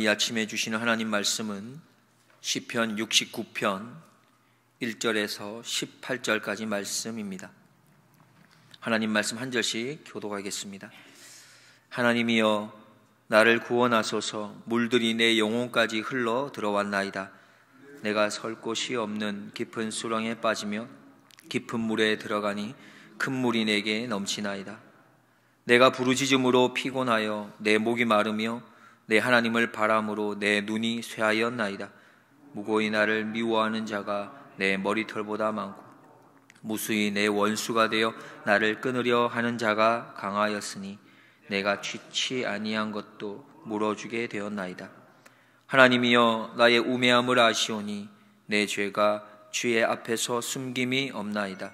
이 아침에 주시는 하나님 말씀은 시편 69편 1절에서 18절까지 말씀입니다. 하나님 말씀 한 절씩 교도하겠습니다. 하나님이여 나를 구원하소서 물들이 내 영혼까지 흘러 들어왔나이다. 내가 설 곳이 없는 깊은 수렁에 빠지며 깊은 물에 들어가니 큰 물이 내게 넘치나이다. 내가 부르짖음으로 피곤하여 내 목이 마르며 내 하나님을 바람으로 내 눈이 쇠하였나이다. 무고히 나를 미워하는 자가 내 머리털보다 많고 무수히 내 원수가 되어 나를 끊으려 하는 자가 강하였으니 내가 취치 아니한 것도 물어주게 되었나이다. 하나님이여 나의 우매함을 아시오니 내 죄가 주의 앞에서 숨김이 없나이다.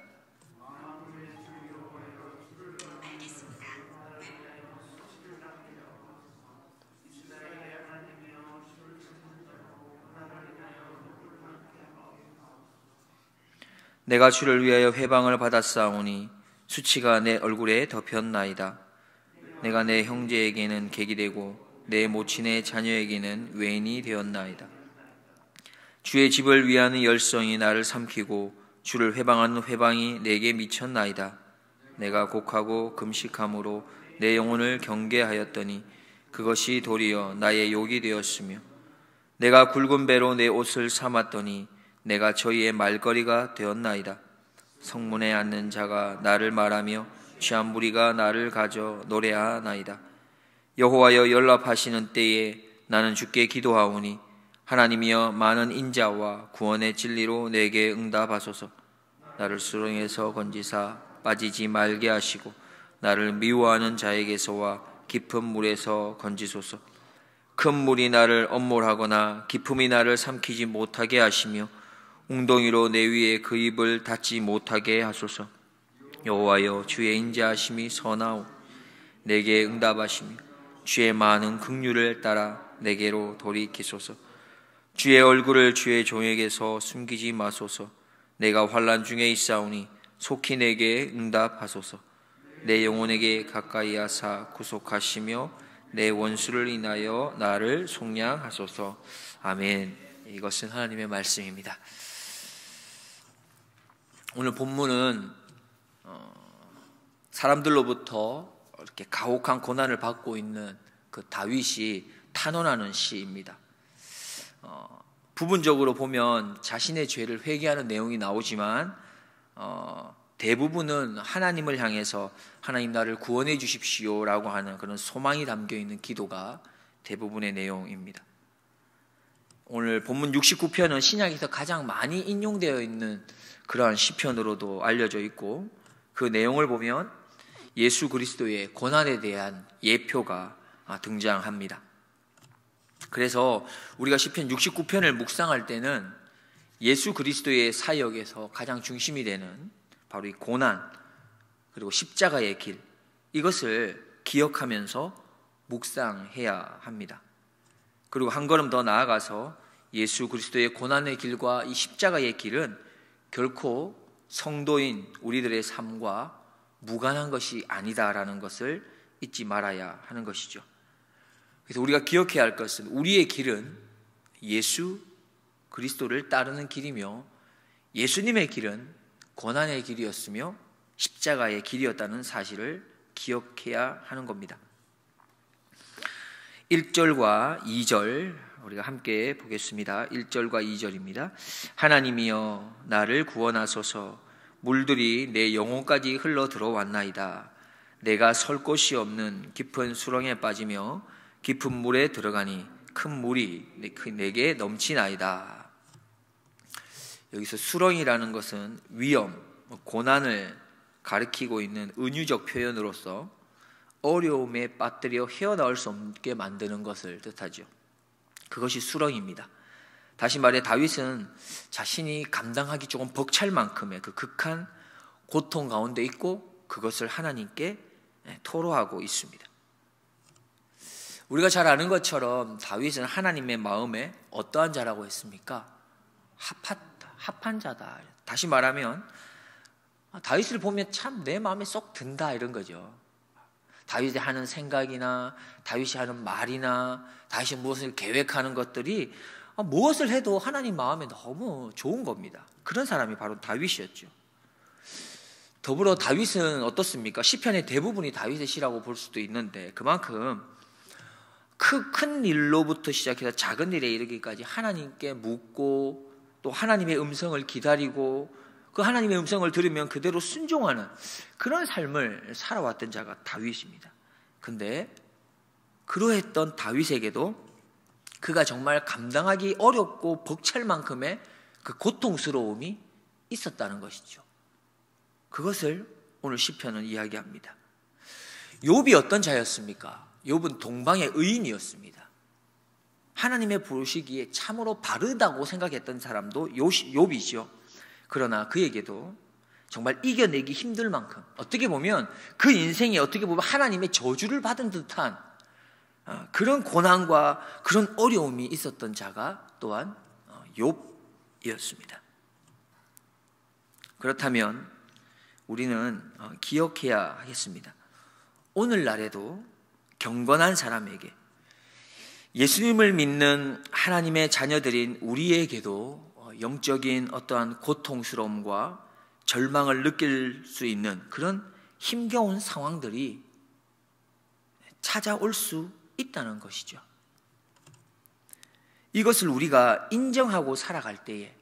내가 주를 위하여 회방을 받았사오니 수치가 내 얼굴에 덮였나이다. 내가 내 형제에게는 객이 되고 내 모친의 자녀에게는 외인이 되었나이다. 주의 집을 위하는 열성이 나를 삼키고 주를 회방하는 회방이 내게 미쳤나이다. 내가 곡하고 금식함으로 내 영혼을 경계하였더니 그것이 도리어 나의 욕이 되었으며 내가 굵은 배로 내 옷을 삼았더니 내가 저희의 말거리가 되었나이다. 성문에 앉는 자가 나를 말하며 취한 무리가 나를 가져 노래하나이다. 여호와여 연락하시는 때에 나는 주께 기도하오니 하나님이여 많은 인자와 구원의 진리로 내게 응답하소서. 나를 수렁에서 건지사 빠지지 말게 하시고 나를 미워하는 자에게서와 깊은 물에서 건지소서. 큰 물이 나를 엄몰하거나 깊음이 나를 삼키지 못하게 하시며 웅덩이로 내 위에 그 입을 닫지 못하게 하소서. 여호와여 주의 인자하심이 선하오 내게 응답하시며 주의 많은 긍휼을 따라 내게로 돌이키소서. 주의 얼굴을 주의 종에게서 숨기지 마소서. 내가 환난 중에 있사오니 속히 내게 응답하소서. 내 영혼에게 가까이 하사 구속하시며 내 원수를 인하여 나를 속량하소서. 아멘. 이것은 하나님의 말씀입니다. 오늘 본문은 어, 사람들로부터 이렇게 가혹한 고난을 받고 있는 그 다윗이 탄원하는 시입니다. 어, 부분적으로 보면 자신의 죄를 회개하는 내용이 나오지만 어, 대부분은 하나님을 향해서 하나님 나를 구원해 주십시오라고 하는 그런 소망이 담겨 있는 기도가 대부분의 내용입니다. 오늘 본문 69편은 신약에서 가장 많이 인용되어 있는 그러한 시편으로도 알려져 있고 그 내용을 보면 예수 그리스도의 고난에 대한 예표가 아, 등장합니다. 그래서 우리가 시편 69편을 묵상할 때는 예수 그리스도의 사역에서 가장 중심이 되는 바로 이 고난 그리고 십자가의 길 이것을 기억하면서 묵상해야 합니다. 그리고 한 걸음 더 나아가서 예수 그리스도의 고난의 길과 이 십자가의 길은 결코 성도인 우리들의 삶과 무관한 것이 아니다라는 것을 잊지 말아야 하는 것이죠. 그래서 우리가 기억해야 할 것은 우리의 길은 예수 그리스도를 따르는 길이며 예수님의 길은 고난의 길이었으며 십자가의 길이었다는 사실을 기억해야 하는 겁니다. 1절과 2절 우리가 함께 보겠습니다. 1절과 2절입니다. 하나님이여 나를 구원하소서 물들이 내 영혼까지 흘러 들어왔나이다. 내가 설 곳이 없는 깊은 수렁에 빠지며 깊은 물에 들어가니 큰 물이 그 내게 넘치나이다. 여기서 수렁이라는 것은 위험, 뭐 고난을 가리키고 있는 은유적 표현으로서 어려움에 빠뜨려 헤어나올 수 없게 만드는 것을 뜻하죠. 그것이 수렁입니다. 다시 말해 다윗은 자신이 감당하기 조금 벅찰 만큼의 그 극한 고통 가운데 있고 그것을 하나님께 예, 토로하고 있습니다. 우리가 잘 아는 것처럼 다윗은 하나님의 마음에 어떠한 자라고 했습니까? 합하 합한 자다. 다시 말하면 아, 다윗을 보면 참 내 마음에 쏙 든다 이런 거죠. 다윗이 하는 생각이나 다윗이 하는 말이나 다윗이 무엇을 계획하는 것들이 어, 무엇을 해도 하나님 마음에 너무 좋은 겁니다. 그런 사람이 바로 다윗이었죠. 더불어 다윗은 어떻습니까? 시편의 대부분이 다윗의 시라고 볼 수도 있는데 그만큼 큰 일로부터 시작해서 작은 일에 이르기까지 하나님께 묻고 또 하나님의 음성을 기다리고 그 하나님의 음성을 들으면 그대로 순종하는 그런 삶을 살아왔던 자가 다윗입니다. 근데 그러했던 다윗에게도 그가 정말 감당하기 어렵고 벅찰 만큼의 그 고통스러움이 있었다는 것이죠. 그것을 오늘 시편은 이야기합니다. 욥이 어떤 자였습니까? 욥은 동방의 의인이었습니다. 하나님의 부르시기에 참으로 바르다고 생각했던 사람도 욥이죠. 그러나 그에게도 정말 이겨내기 힘들 만큼 어떻게 보면 그 인생에 어떻게 보면 하나님의 저주를 받은 듯한 어, 그런 고난과 그런 어려움이 있었던 자가 또한 어, 욥이었습니다. 그렇다면 우리는 어, 기억해야 하겠습니다. 오늘날에도 경건한 사람에게 예수님을 믿는 하나님의 자녀들인 우리에게도 영적인 어떠한 고통스러움과 절망을 느낄 수 있는 그런 힘겨운 상황들이 찾아올 수 있다는 것이죠. 이것을 우리가 인정하고 살아갈 때에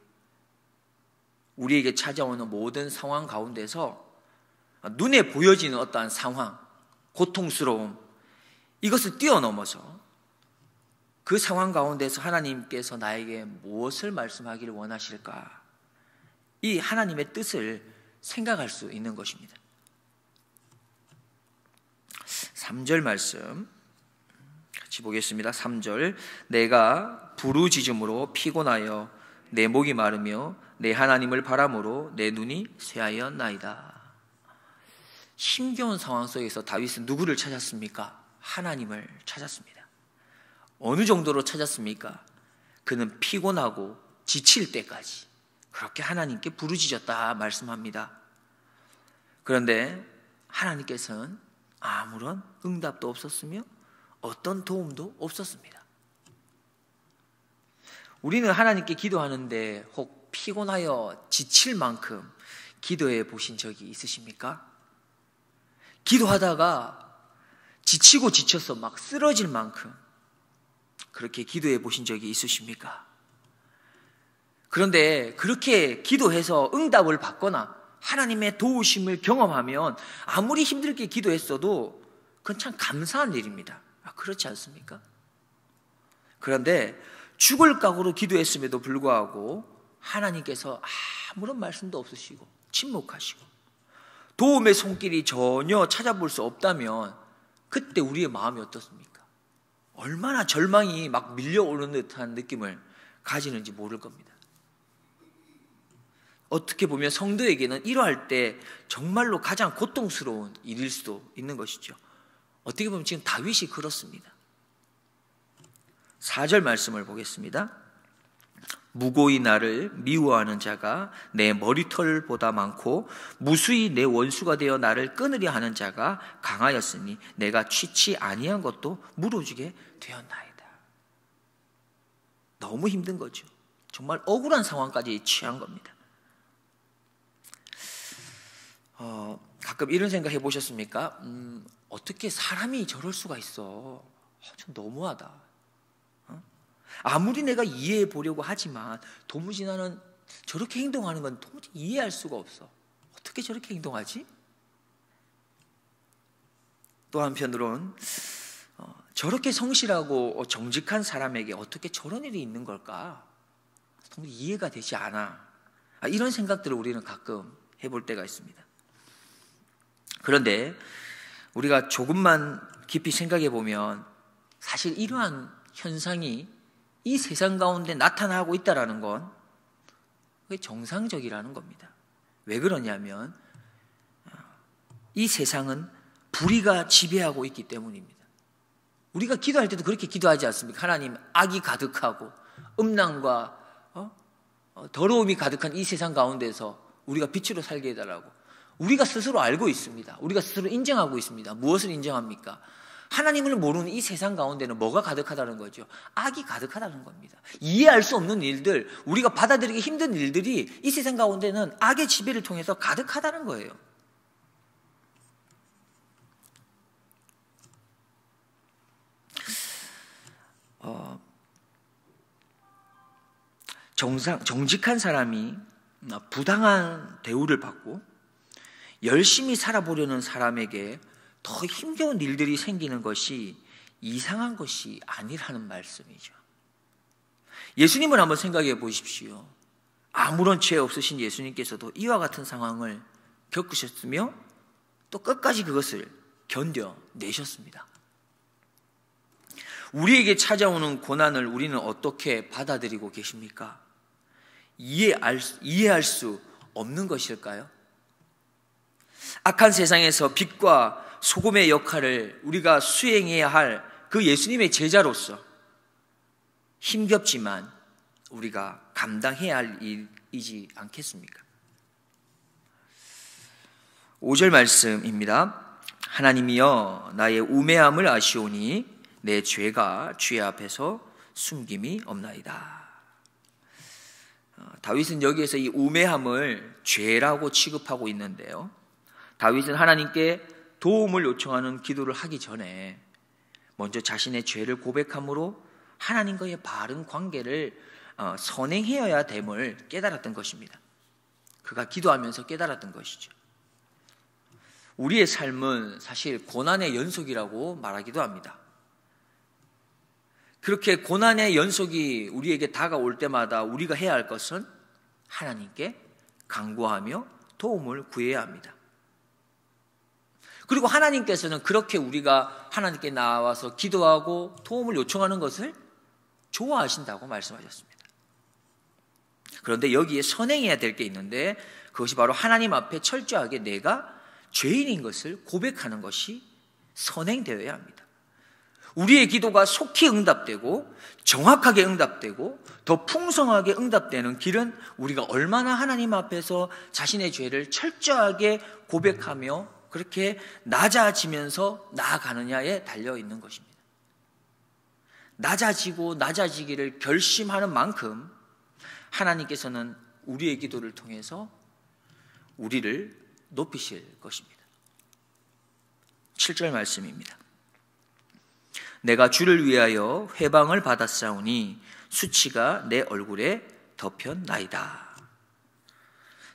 우리에게 찾아오는 모든 상황 가운데서 눈에 보여지는 어떠한 상황, 고통스러움, 이것을 뛰어넘어서 그 상황 가운데서 하나님께서 나에게 무엇을 말씀하기를 원하실까? 이 하나님의 뜻을 생각할 수 있는 것입니다. 3절 말씀 같이 보겠습니다. 3절 내가 부르짖음으로 피곤하여 내 목이 마르며 내 하나님을 바람으로 내 눈이 쇠하였나이다. 힘겨운 상황 속에서 다윗은 누구를 찾았습니까? 하나님을 찾았습니다. 어느 정도로 찾았습니까? 그는 피곤하고 지칠 때까지 그렇게 하나님께 부르짖었다 말씀합니다. 그런데 하나님께서는 아무런 응답도 없었으며 어떤 도움도 없었습니다. 우리는 하나님께 기도하는데 혹 피곤하여 지칠 만큼 기도해 보신 적이 있으십니까? 기도하다가 지치고 지쳐서 막 쓰러질 만큼 그렇게 기도해 보신 적이 있으십니까? 그런데 그렇게 기도해서 응답을 받거나 하나님의 도우심을 경험하면 아무리 힘들게 기도했어도 그건 참 감사한 일입니다. 아, 그렇지 않습니까? 그런데 죽을 각오로 기도했음에도 불구하고 하나님께서 아무런 말씀도 없으시고 침묵하시고 도움의 손길이 전혀 찾아볼 수 없다면 그때 우리의 마음이 어떻습니까? 얼마나 절망이 막 밀려오는 듯한 느낌을 가지는지 모를 겁니다. 어떻게 보면 성도에게는 이러할 때 정말로 가장 고통스러운 일일 수도 있는 것이죠. 어떻게 보면 지금 다윗이 그렇습니다. 4절 말씀을 보겠습니다. 무고히 나를 미워하는 자가 내 머리털보다 많고 무수히 내 원수가 되어 나를 끊으려 하는 자가 강하였으니 내가 취치 아니한 것도 무너지게 되었나이다. 너무 힘든 거죠. 정말 억울한 상황까지 취한 겁니다. 어, 가끔 이런 생각 해보셨습니까? 음, 어떻게 사람이 저럴 수가 있어? 아, 좀 너무하다. 아무리 내가 이해해 보려고 하지만 도무지 나는 저렇게 행동하는 건 도무지 이해할 수가 없어. 어떻게 저렇게 행동하지? 또 한편으론 어, 저렇게 성실하고 정직한 사람에게 어떻게 저런 일이 있는 걸까? 도무지 이해가 되지 않아. 아, 이런 생각들을 우리는 가끔 해볼 때가 있습니다. 그런데 우리가 조금만 깊이 생각해 보면 사실 이러한 현상이 이 세상 가운데 나타나고 있다라는 건 그게 정상적이라는 겁니다. 왜 그러냐면 이 세상은 불의가 지배하고 있기 때문입니다. 우리가 기도할 때도 그렇게 기도하지 않습니까? 하나님 악이 가득하고 음란과 어? 어 더러움이 가득한 이 세상 가운데서 우리가 빛으로 살게 해달라고 우리가 스스로 알고 있습니다. 우리가 스스로 인정하고 있습니다. 무엇을 인정합니까? 하나님을 모르는 이 세상 가운데는 뭐가 가득하다는 거죠? 악이 가득하다는 겁니다. 이해할 수 없는 일들, 우리가 받아들이기 힘든 일들이 이 세상 가운데는 악의 지배를 통해서 가득하다는 거예요. 어, 정상, 정직한 사람이 부당한 대우를 받고 열심히 살아보려는 사람에게 더 힘겨운 일들이 생기는 것이 이상한 것이 아니라는 말씀이죠. 예수님을 한번 생각해 보십시오. 아무런 죄 없으신 예수님께서도 이와 같은 상황을 겪으셨으며 또 끝까지 그것을 견뎌내셨습니다. 우리에게 찾아오는 고난을 우리는 어떻게 받아들이고 계십니까? 이해할, 이해할 수 없는 것일까요? 악한 세상에서 빛과 소금의 역할을 우리가 수행해야 할 그 예수님의 제자로서 힘겹지만 우리가 감당해야 할 일이지 않겠습니까? 5절 말씀입니다. 하나님이여 나의 우매함을 아시오니 내 죄가 주의 앞에서 숨김이 없나이다. 어, 다윗은 여기에서 이 우매함을 죄라고 취급하고 있는데요. 다윗은 하나님께 도움을 요청하는 기도를 하기 전에 먼저 자신의 죄를 고백함으로 하나님과의 바른 관계를 어, 선행해야 됨을 깨달았던 것입니다. 그가 기도하면서 깨달았던 것이죠. 우리의 삶은 사실 고난의 연속이라고 말하기도 합니다. 그렇게 고난의 연속이 우리에게 다가올 때마다 우리가 해야 할 것은 하나님께 강구하며 도움을 구해야 합니다. 그리고 하나님께서는 그렇게 우리가 하나님께 나와서 기도하고 도움을 요청하는 것을 좋아하신다고 말씀하셨습니다. 그런데 여기에 선행해야 될 게 있는데 그것이 바로 하나님 앞에 철저하게 내가 죄인인 것을 고백하는 것이 선행되어야 합니다. 우리의 기도가 속히 응답되고 정확하게 응답되고 더 풍성하게 응답되는 길은 우리가 얼마나 하나님 앞에서 자신의 죄를 철저하게 고백하며 그렇게 낮아지면서 나아가느냐에 달려 있는 것입니다. 낮아지고 낮아지기를 결심하는 만큼 하나님께서는 우리의 기도를 통해서 우리를 높이실 것입니다. 7절 말씀입니다. 내가 주를 위하여 회방을 받았사오니 수치가 내 얼굴에 덮였나이다.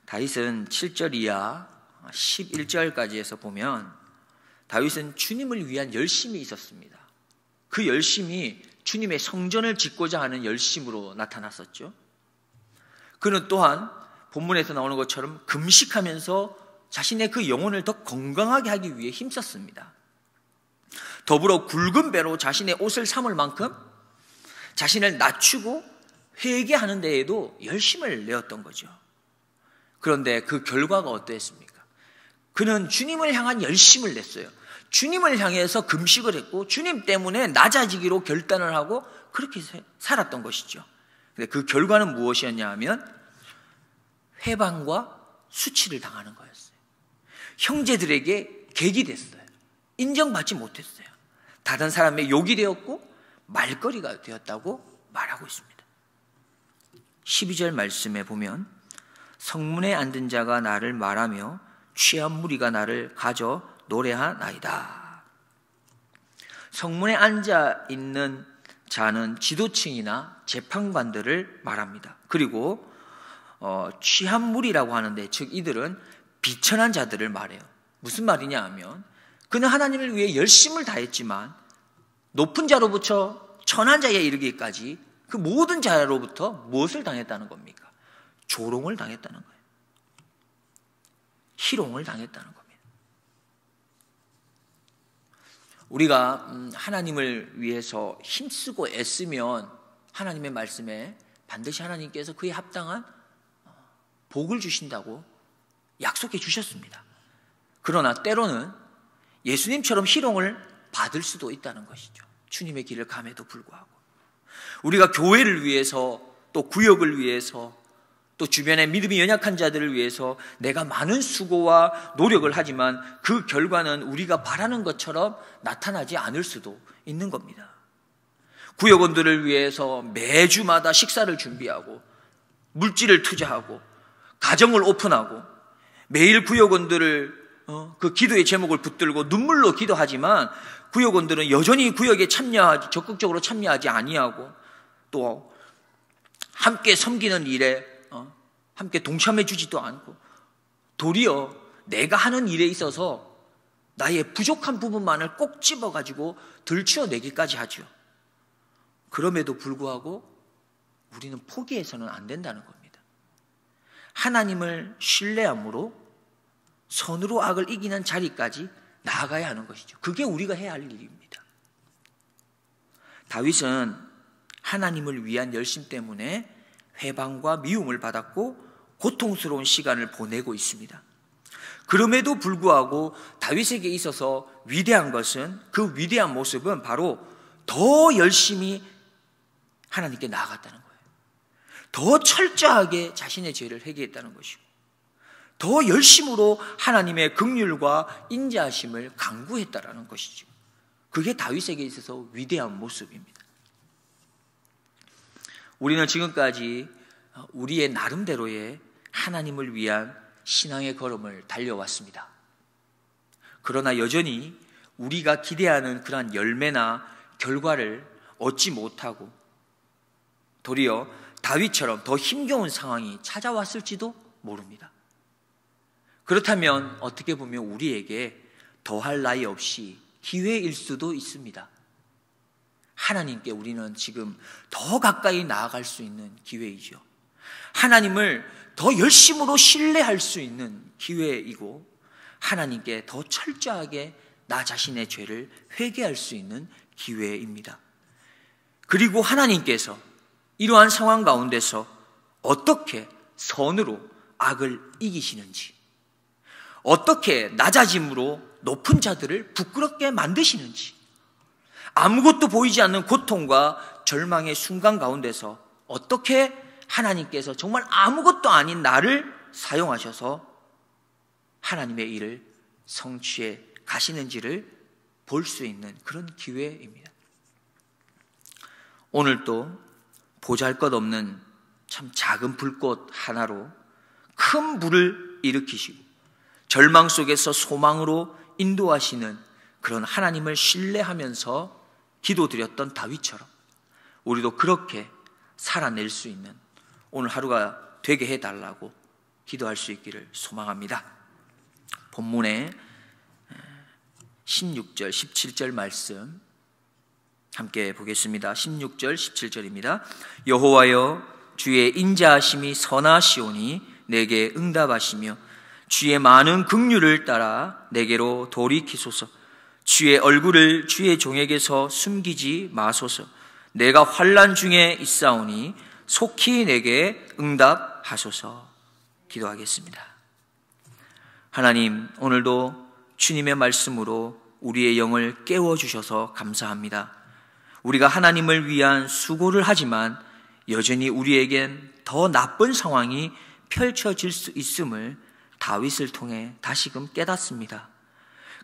다윗은 7절 이하 11절까지에서 보면 다윗은 주님을 위한 열심이 있었습니다. 그 열심이 주님의 성전을 짓고자 하는 열심으로 나타났었죠. 그는 또한 본문에서 나오는 것처럼 금식하면서 자신의 그 영혼을 더 건강하게 하기 위해 힘썼습니다. 더불어 굵은 배로 자신의 옷을 삼을 만큼 자신을 낮추고 회개하는 데에도 열심을 내었던 거죠. 그런데 그 결과가 어떠했습니까? 그는 주님을 향한 열심을 냈어요. 주님을 향해서 금식을 했고 주님 때문에 낮아지기로 결단을 하고 그렇게 살았던 것이죠. 근데 그 결과는 무엇이었냐 하면 회방과 수치를 당하는 거였어요. 형제들에게 객이 됐어요. 인정받지 못했어요. 다른 사람의 욕이 되었고 말거리가 되었다고 말하고 있습니다. 12절 말씀에 보면 성문에 앉은 자가 나를 말하며 취한 무리가 나를 가져 노래하나이다. 성문에 앉아 있는 자는 지도층이나 재판관들을 말합니다. 그리고 어, 취한 무리라고 하는데 즉 이들은 비천한 자들을 말해요. 무슨 말이냐 하면 그는 하나님을 위해 열심을 다했지만 높은 자로부터 천한 자에 이르기까지 그 모든 자로부터 무엇을 당했다는 겁니까? 조롱을 당했다는 거예요. 희롱을 당했다는 겁니다. 우리가 음, 하나님을 위해서 힘쓰고 애쓰면 하나님의 말씀에 반드시 하나님께서 그에 합당한 어, 복을 주신다고 약속해 주셨습니다. 그러나 때로는 예수님처럼 희롱을 받을 수도 있다는 것이죠. 주님의 길을 감에도 불구하고. 우리가 교회를 위해서 또 구역을 위해서 또 주변에 믿음이 연약한 자들을 위해서 내가 많은 수고와 노력을 하지만 그 결과는 우리가 바라는 것처럼 나타나지 않을 수도 있는 겁니다. 구역원들을 위해서 매주마다 식사를 준비하고 물질을 투자하고 가정을 오픈하고 매일 구역원들을 어, 그 기도의 제목을 붙들고 눈물로 기도하지만 구역원들은 여전히 구역에 참여하지 적극적으로 참여하지 아니하고 또 함께 섬기는 일에 함께 동참해 주지도 않고 도리어 내가 하는 일에 있어서 나의 부족한 부분만을 꼭 집어가지고 들추어내기까지 하죠. 그럼에도 불구하고 우리는 포기해서는 안 된다는 겁니다. 하나님을 신뢰함으로 선으로 악을 이기는 자리까지 나아가야 하는 것이죠. 그게 우리가 해야 할 일입니다. 다윗은 하나님을 위한 열심 때문에 회방과 미움을 받았고 고통스러운 시간을 보내고 있습니다. 그럼에도 불구하고 다윗에게 있어서 위대한 것은 그 위대한 모습은 바로 더 열심히 하나님께 나아갔다는 거예요. 더 철저하게 자신의 죄를 회개했다는 것이고 더 열심으로 하나님의 긍휼과 인자심을 강구했다라는 것이죠. 그게 다윗에게 있어서 위대한 모습입니다. 우리는 지금까지 우리의 나름대로의 하나님을 위한 신앙의 걸음을 달려왔습니다. 그러나 여전히 우리가 기대하는 그러한 열매나 결과를 얻지 못하고 도리어 다윗처럼 더 힘겨운 상황이 찾아왔을지도 모릅니다. 그렇다면 어떻게 보면 우리에게 더할 나위 없이 기회일 수도 있습니다. 하나님께 우리는 지금 더 가까이 나아갈 수 있는 기회이죠. 하나님을 더 열심으로 신뢰할 수 있는 기회이고 하나님께 더 철저하게 나 자신의 죄를 회개할 수 있는 기회입니다. 그리고 하나님께서 이러한 상황 가운데서 어떻게 선으로 악을 이기시는지, 어떻게 낮아짐으로 높은 자들을 부끄럽게 만드시는지, 아무것도 보이지 않는 고통과 절망의 순간 가운데서 어떻게 하나님께서 정말 아무것도 아닌 나를 사용하셔서 하나님의 일을 성취해 가시는지를 볼 수 있는 그런 기회입니다. 오늘 또 보잘 것 없는 참 작은 불꽃 하나로 큰 불을 일으키시고 절망 속에서 소망으로 인도하시는 그런 하나님을 신뢰하면서 기도드렸던 다윗처럼 우리도 그렇게 살아낼 수 있는 오늘 하루가 되게 해달라고 기도할 수 있기를 소망합니다. 본문의 16절, 17절 말씀 함께 보겠습니다. 16절, 17절입니다. 여호와여 주의 인자하심이 선하시오니 내게 응답하시며 주의 많은 긍휼을 따라 내게로 돌이키소서. 주의 얼굴을 주의 종에게서 숨기지 마소서. 내가 환란 중에 있사오니 속히 내게 응답하소서 기도하겠습니다. 하나님, 오늘도 주님의 말씀으로 우리의 영을 깨워주셔서 감사합니다. 우리가 하나님을 위한 수고를 하지만 여전히 우리에겐 더 나쁜 상황이 펼쳐질 수 있음을 다윗을 통해 다시금 깨닫습니다.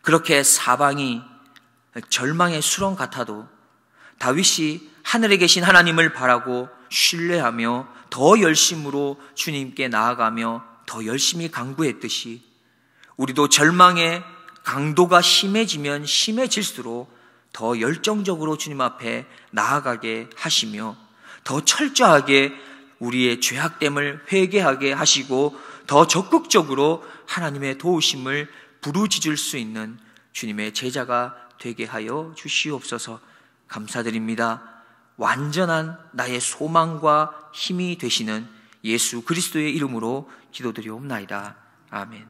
그렇게 사방이 절망의 수렁 같아도 다윗이 하늘에 계신 하나님을 바라고 신뢰하며 더 열심으로 주님께 나아가며 더 열심히 강구했듯이 우리도 절망의 강도가 심해지면 심해질수록 더 열정적으로 주님 앞에 나아가게 하시며 더 철저하게 우리의 죄악됨을 회개하게 하시고 더 적극적으로 하나님의 도우심을 부르짖을 수 있는 주님의 제자가 되게 하여 주시옵소서 감사드립니다. 완전한 나의 소망과 힘이 되시는 예수 그리스도의 이름으로 기도드리옵나이다. 아멘.